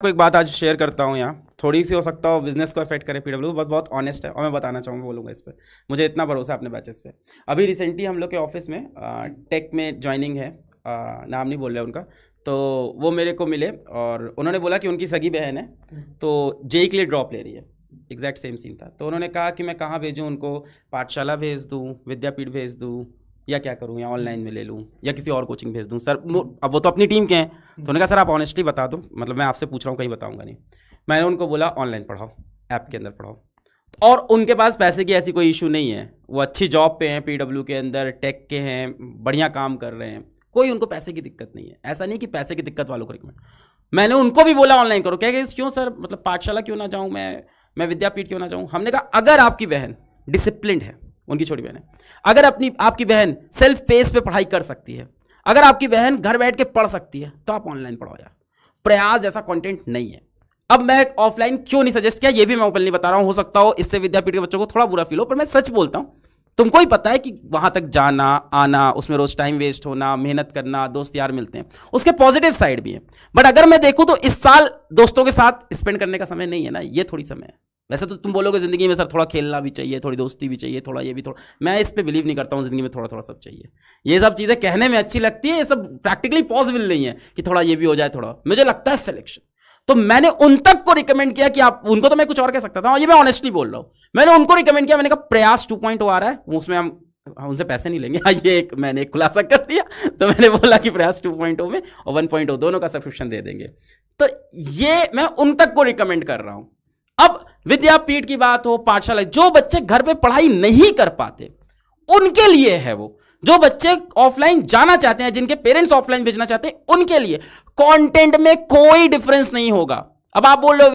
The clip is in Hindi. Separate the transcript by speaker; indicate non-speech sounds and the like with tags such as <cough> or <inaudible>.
Speaker 1: आपको एक बात आज शेयर करता हूँ यहाँ थोड़ी सी हो सकता हो बिजनेस को इफेक्ट करे पीडब्ल्यू बट बहुत ऑनेस्ट है और मैं बताना चाहूँगा बोलूँगा इस पर मुझे इतना भरोसा अपने बैचेस पे अभी रिसेंटली हम लोग के ऑफिस में टेक में ज्वाइनिंग है नाम नहीं बोल रहे उनका तो वो मेरे को मिले और उन्होंने बोला कि उनकी सगी बहन है तो जेई के लिए ड्रॉप ले रही है एग्जैक्ट सेम सीन था तो उन्होंने कहा कि मैं कहाँ भेजूँ उनको पाठशाला भेज दूँ विद्यापीठ भेज दूँ या क्या करूँ या ऑनलाइन हम्म। में ले लूँ या किसी और कोचिंग भेज दूँ सर अब वो तो अपनी टीम के हैं हम्म। तो उन्होंने कहा सर आप ऑनेस्टली बता दो मतलब मैं आपसे पूछ रहा हूँ कहीं बताऊँगा नहीं मैंने उनको बोला ऑनलाइन पढ़ाओ ऐप के अंदर पढ़ाओ और उनके पास पैसे की ऐसी कोई इशू नहीं है वो अच्छी जॉब पे हैं पीडब्ल्यू के अंदर टेक के हैं बढ़िया काम कर रहे हैं कोई उनको पैसे की दिक्कत नहीं है ऐसा नहीं कि पैसे की दिक्कत वालों को रिकमेंड मैंने उनको भी बोला ऑनलाइन करो क्या क्यों सर मतलब पाठशाला क्यों ना जाऊँ मैं मैं विद्यापीठ क्यों ना जाऊँ हमने कहा अगर आपकी बहन डिसिप्लिन है उनकी छोटी बहन है अगर अपनी आपकी बहन सेल्फ पेस पे पढ़ाई कर सकती है अगर आपकी बहन घर बैठ के पढ़ सकती है तो आप ऑनलाइन पढ़ाओ यार प्रयास जैसा कंटेंट नहीं है अब मैं ऑफलाइन क्यों नहीं सजेस्ट किया ये भी मैं ओपनली बता रहा हूँ हो सकता हो इससे विद्यापीठ के बच्चों को थोड़ा बुरा फील हो पर मैं सच बोलता हूँ तुमको ही पता है कि वहां तक जाना आना उसमें रोज टाइम वेस्ट होना मेहनत करना दोस्त यार मिलते हैं उसके पॉजिटिव साइड भी है बट अगर मैं देखूं तो इस साल दोस्तों के साथ स्पेंड करने का समय नहीं है ना ये थोड़ी समय है वैसे तो तुम बोलोगे ज़िंदगी में सर थोड़ा खेलना भी चाहिए थोड़ी दोस्ती भी चाहिए थोड़ा ये भी थोड़ा मैं इस पर बिलीव नहीं करता हूँ ज़िंदगी में थोड़ा थोड़ा सब चाहिए ये सब चीज़ें कहने में अच्छी लगती है ये सब प्रैक्टिकली पॉसिबल नहीं है कि थोड़ा ये भी हो जाए थोड़ा मुझे लगता है सिलेक्शन तो मैंने उन तक को रिकमेंड किया कि आप उनको तो मैं कुछ और कह सकता था हाँ, ये मैं ऑनेस्टली बोल रहा हूँ मैंने उनको रिकमेंड किया मैंने कहा प्रयास टू पॉइंट oh आ रहा है उसमें हम हाँ, उनसे पैसे नहीं लेंगे <laughs> हाँ, ये एक मैंने एक खुलासा कर दिया तो मैंने बोला कि प्रयास टू पॉइंट oh में और वन पॉइंट oh दोनों का सब्सक्रिप्शन दे देंगे तो ये मैं उन तक को रिकमेंड कर रहा हूँ अब विद्यापीठ की बात हो पाठशाला जो बच्चे घर पे पढ़ाई नहीं कर पाते उनके लिए है वो जो बच्चे ऑफलाइन जाना चाहते हैं जिनके पेरेंट्स ऑफलाइन भेजना चाहते हैं उनके लिए कंटेंट में कोई डिफरेंस नहीं होगा अब आप बोल रहे हो